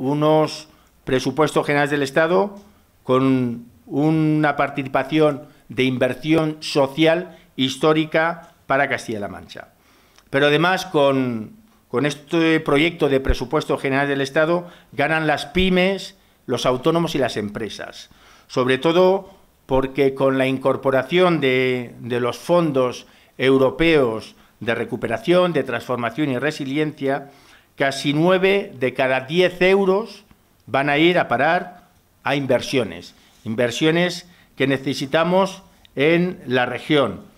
unos presupuestos generales del Estado con una participación de inversión social histórica para Castilla-La Mancha. Pero además con, este proyecto de presupuesto general del Estado ganan las pymes, los autónomos y las empresas. Sobre todo porque con la incorporación de los fondos europeos de recuperación, de transformación y resiliencia, casi nueve de cada diez euros van a ir a parar a inversiones, inversiones que necesitamos en la región,